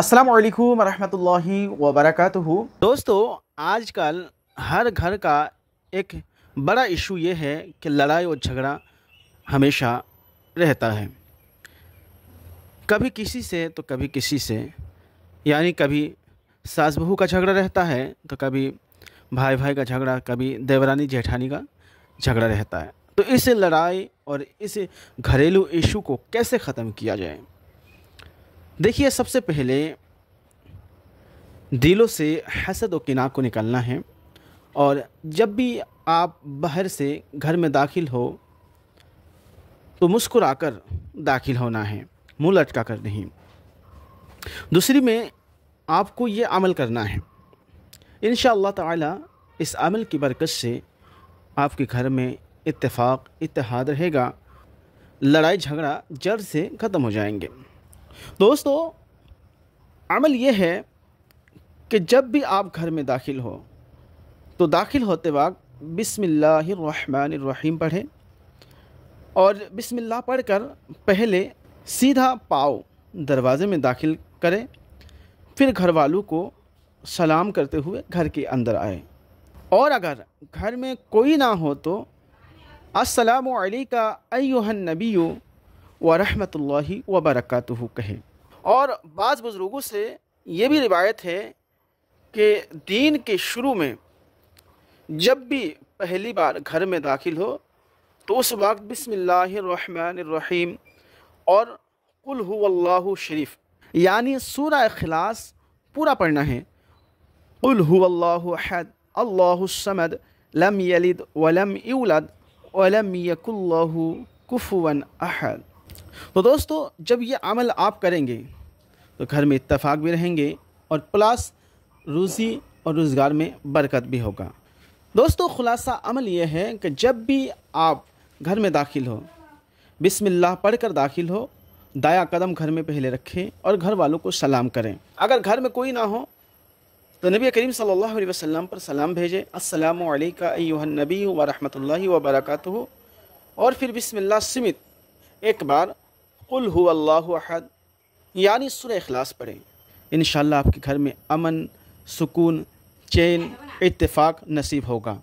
السلام علیکم ورحمۃ اللہ وبرکاتہ دوستو آج کل ہر گھر کا ایک بڑا ایشو یہ ہے کہ لڑائی اور جھگڑا ہمیشہ رہتا ہے کبھی کسی سے تو کبھی کسی سے یعنی کبھی ساس بہو کا جھگڑا رہتا ہے تو کبھی بھائی بھائی کا جھگڑا کبھی دیورانی جیٹھانی کا جھگڑا رہتا ہے تو اس لڑائی اور اس گھریلو ایشو کو کیسے ختم کیا جائے دیکھیے سب سے پہلے دلوں سے حسد و کنا کو نکلنا ہے اور جب بھی آپ باہر سے گھر میں داخل ہو تو مسکرا کر داخل ہونا ہے منہ لٹکا کر نہیں دوسری میں آپ کو یہ عمل کرنا ہے انشاءاللہ تعالی اس عمل کی برکت سے آپ کے گھر میں اتفاق اتحاد رہے گا لڑائی جھگڑا جڑ سے ختم ہو جائیں گے دوستو عمل یہ ہے کہ جب بھی آپ گھر میں داخل ہو تو داخل ہوتے وقت بسم اللہ الرحمن الرحیم پڑھیں اور بسم اللہ پڑھ کر پہلے سیدھا پاؤ دروازے میں داخل کریں پھر گھر والوں کو سلام کرتے ہوئے گھر کے اندر آئیں اور اگر گھر میں کوئی نہ ہو تو السلام علیکہ ایوہ النبیو ورحمۃ اللہ وبرکاتہ کہیں اور بعض بزرگوں سے یہ بھی روایت ہے کہ دین کے شروع میں جب بھی پہلی بار گھر میں داخل ہو تو اس وقت بسم اللہ الرحمن الرحیم اور قل اللہ شریف یعنی سورہ اخلاص پورا پڑھنا ہے قل اللہ اللہ السمد لم یلد ولم یولد ولم یک اللہ کفوا احد تو دوستو جب یہ عمل آپ کریں گے تو گھر میں اتفاق بھی رہیں گے اور پلس روزی اور روزگار میں برکت بھی ہوگا دوستو خلاصہ عمل یہ ہے کہ جب بھی آپ گھر میں داخل ہو بسم اللہ پڑھ کر داخل ہو دایا قدم گھر میں پہلے رکھیں اور گھر والوں کو سلام کریں اگر گھر میں کوئی نہ ہو تو نبی کریم صلی اللہ علیہ وسلم پر سلام بھیجیں السلام علیکہ ایوہ النبی ورحمت اللہ وبرکاتہ اور پھر بسم اللہ سمت ایک بار قل ہو اللہ احد یعنی سر اخلاص پڑھیں انشاءاللہ آپ کے گھر میں امن سکون چین اتفاق نصیب ہوگا